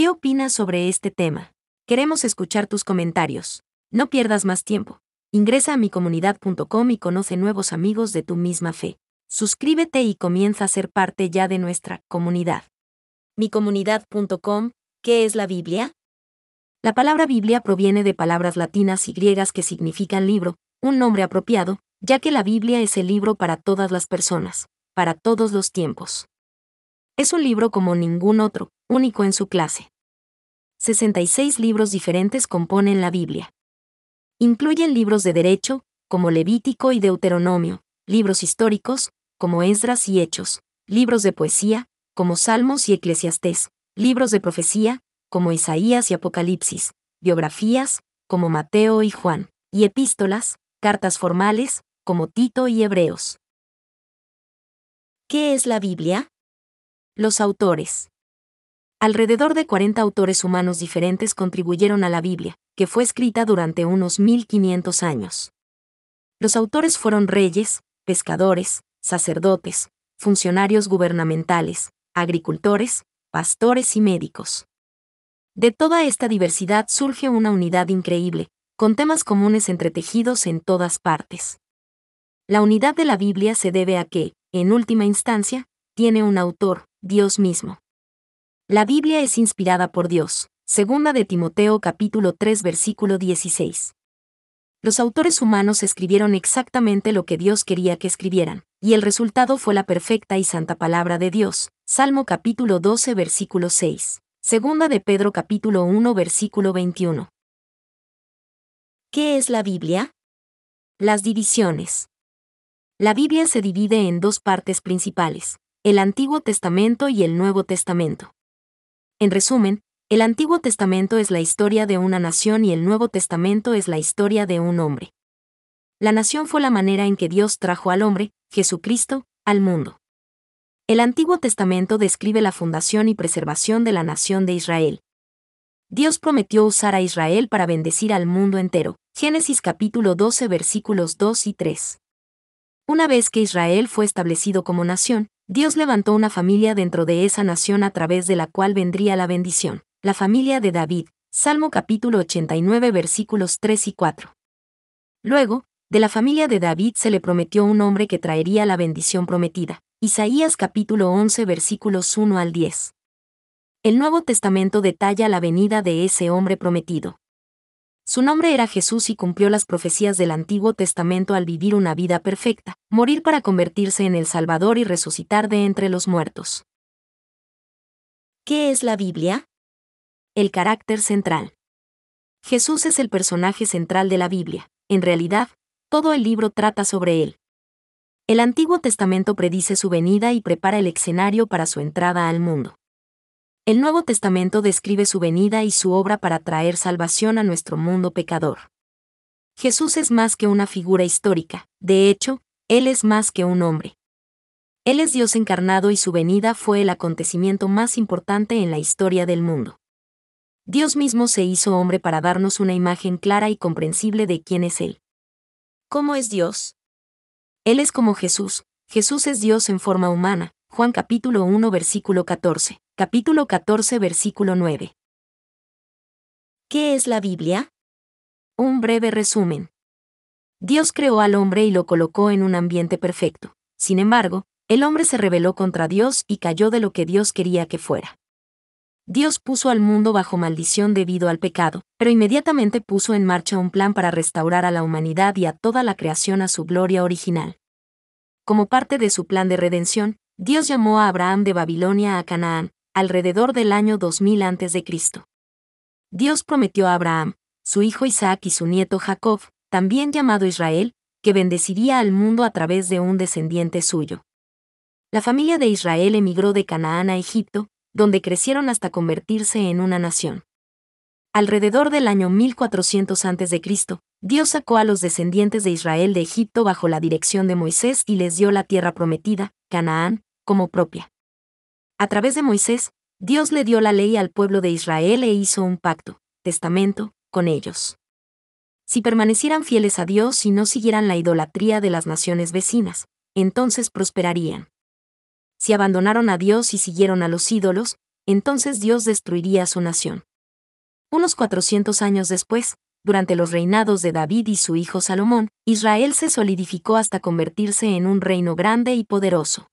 ¿Qué opinas sobre este tema? Queremos escuchar tus comentarios. No pierdas más tiempo. Ingresa a micomunidad.com y conoce nuevos amigos de tu misma fe. Suscríbete y comienza a ser parte ya de nuestra comunidad. Micomunidad.com, ¿qué es la Biblia? La palabra Biblia proviene de palabras latinas y griegas que significan libro, un nombre apropiado, ya que la Biblia es el libro para todas las personas, para todos los tiempos. Es un libro como ningún otro, único en su clase. 66 libros diferentes componen la Biblia. Incluyen libros de derecho, como Levítico y Deuteronomio, libros históricos, como Esdras y Hechos, libros de poesía, como Salmos y Eclesiastés, libros de profecía, como Isaías y Apocalipsis, biografías, como Mateo y Juan, y epístolas, cartas formales, como Tito y Hebreos. ¿Qué es la Biblia? Los autores. Alrededor de 40 autores humanos diferentes contribuyeron a la Biblia, que fue escrita durante unos 1500 años. Los autores fueron reyes, pescadores, sacerdotes, funcionarios gubernamentales, agricultores, pastores y médicos. De toda esta diversidad surge una unidad increíble, con temas comunes entretejidos en todas partes. La unidad de la Biblia se debe a que, en última instancia, tiene un autor, Dios mismo. La Biblia es inspirada por Dios. Segunda de Timoteo capítulo 3 versículo 16. Los autores humanos escribieron exactamente lo que Dios quería que escribieran, y el resultado fue la perfecta y santa palabra de Dios. Salmo capítulo 12 versículo 6. Segunda de Pedro capítulo 1 versículo 21. ¿Qué es la Biblia? Las divisiones. La Biblia se divide en dos partes principales, el Antiguo Testamento y el Nuevo Testamento. En resumen, el Antiguo Testamento es la historia de una nación y el Nuevo Testamento es la historia de un hombre. La nación fue la manera en que Dios trajo al hombre, Jesucristo, al mundo. El Antiguo Testamento describe la fundación y preservación de la nación de Israel. Dios prometió usar a Israel para bendecir al mundo entero. Génesis capítulo 12 versículos 2 y 3. Una vez que Israel fue establecido como nación, Dios levantó una familia dentro de esa nación a través de la cual vendría la bendición, la familia de David, Salmo capítulo 89 versículos 3 y 4. Luego, de la familia de David se le prometió un hombre que traería la bendición prometida, Isaías capítulo 11 versículos 1 al 10. El Nuevo Testamento detalla la venida de ese hombre prometido. Su nombre era Jesús y cumplió las profecías del Antiguo Testamento al vivir una vida perfecta, morir para convertirse en el Salvador y resucitar de entre los muertos. ¿Qué es la Biblia? El carácter central. Jesús es el personaje central de la Biblia. En realidad, todo el libro trata sobre él. El Antiguo Testamento predice su venida y prepara el escenario para su entrada al mundo. El Nuevo Testamento describe su venida y su obra para traer salvación a nuestro mundo pecador. Jesús es más que una figura histórica, de hecho, Él es más que un hombre. Él es Dios encarnado y su venida fue el acontecimiento más importante en la historia del mundo. Dios mismo se hizo hombre para darnos una imagen clara y comprensible de quién es Él. ¿Cómo es Dios? Él es como Jesús, Jesús es Dios en forma humana, Juan capítulo 1 versículo 14 capítulo 14, versículo 9. ¿Qué es la Biblia? Un breve resumen. Dios creó al hombre y lo colocó en un ambiente perfecto. Sin embargo, el hombre se rebeló contra Dios y cayó de lo que Dios quería que fuera. Dios puso al mundo bajo maldición debido al pecado, pero inmediatamente puso en marcha un plan para restaurar a la humanidad y a toda la creación a su gloria original. Como parte de su plan de redención, Dios llamó a Abraham de Babilonia a Canaán, alrededor del año 2000 a.C. Dios prometió a Abraham, su hijo Isaac y su nieto Jacob, también llamado Israel, que bendeciría al mundo a través de un descendiente suyo. La familia de Israel emigró de Canaán a Egipto, donde crecieron hasta convertirse en una nación. Alrededor del año 1400 a.C., Dios sacó a los descendientes de Israel de Egipto bajo la dirección de Moisés y les dio la tierra prometida, Canaán, como propia. A través de Moisés, Dios le dio la ley al pueblo de Israel e hizo un pacto, testamento, con ellos. Si permanecieran fieles a Dios y no siguieran la idolatría de las naciones vecinas, entonces prosperarían. Si abandonaron a Dios y siguieron a los ídolos, entonces Dios destruiría su nación. Unos 400 años después, durante los reinados de David y su hijo Salomón, Israel se solidificó hasta convertirse en un reino grande y poderoso.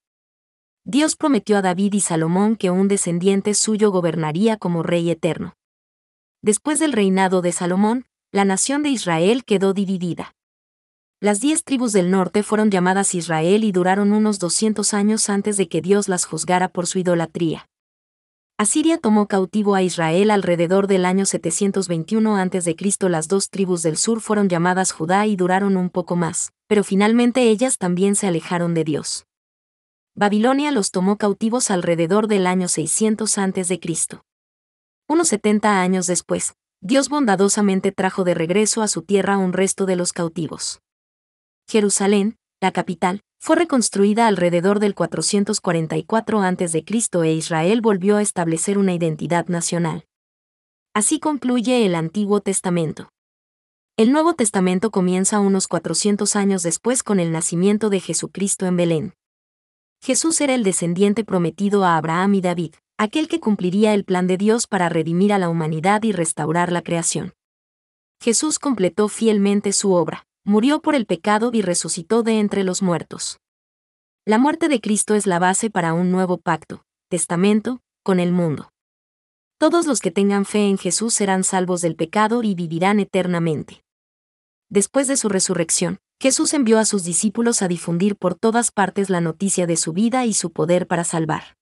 Dios prometió a David y Salomón que un descendiente suyo gobernaría como rey eterno. Después del reinado de Salomón, la nación de Israel quedó dividida. Las diez tribus del norte fueron llamadas Israel y duraron unos 200 años antes de que Dios las juzgara por su idolatría. Asiria tomó cautivo a Israel alrededor del año 721 a.C. Las dos tribus del sur fueron llamadas Judá y duraron un poco más, pero finalmente ellas también se alejaron de Dios. Babilonia los tomó cautivos alrededor del año 600 a.C. Unos 70 años después, Dios bondadosamente trajo de regreso a su tierra un resto de los cautivos. Jerusalén, la capital, fue reconstruida alrededor del 444 a.C. e Israel volvió a establecer una identidad nacional. Así concluye el Antiguo Testamento. El Nuevo Testamento comienza unos 400 años después con el nacimiento de Jesucristo en Belén. Jesús era el descendiente prometido a Abraham y David, aquel que cumpliría el plan de Dios para redimir a la humanidad y restaurar la creación. Jesús completó fielmente su obra, murió por el pecado y resucitó de entre los muertos. La muerte de Cristo es la base para un nuevo pacto, testamento, con el mundo. Todos los que tengan fe en Jesús serán salvos del pecado y vivirán eternamente. Después de su resurrección, Jesús envió a sus discípulos a difundir por todas partes la noticia de su vida y su poder para salvar.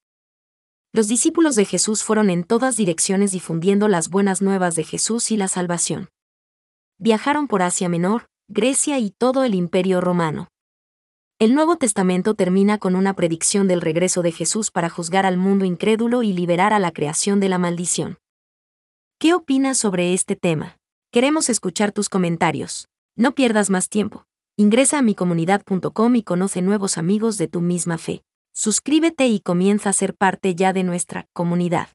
Los discípulos de Jesús fueron en todas direcciones difundiendo las buenas nuevas de Jesús y la salvación. Viajaron por Asia Menor, Grecia y todo el imperio romano. El Nuevo Testamento termina con una predicción del regreso de Jesús para juzgar al mundo incrédulo y liberar a la creación de la maldición. ¿Qué opinas sobre este tema? Queremos escuchar tus comentarios. No pierdas más tiempo. Ingresa a micomunidad.com y conoce nuevos amigos de tu misma fe. Suscríbete y comienza a ser parte ya de nuestra comunidad.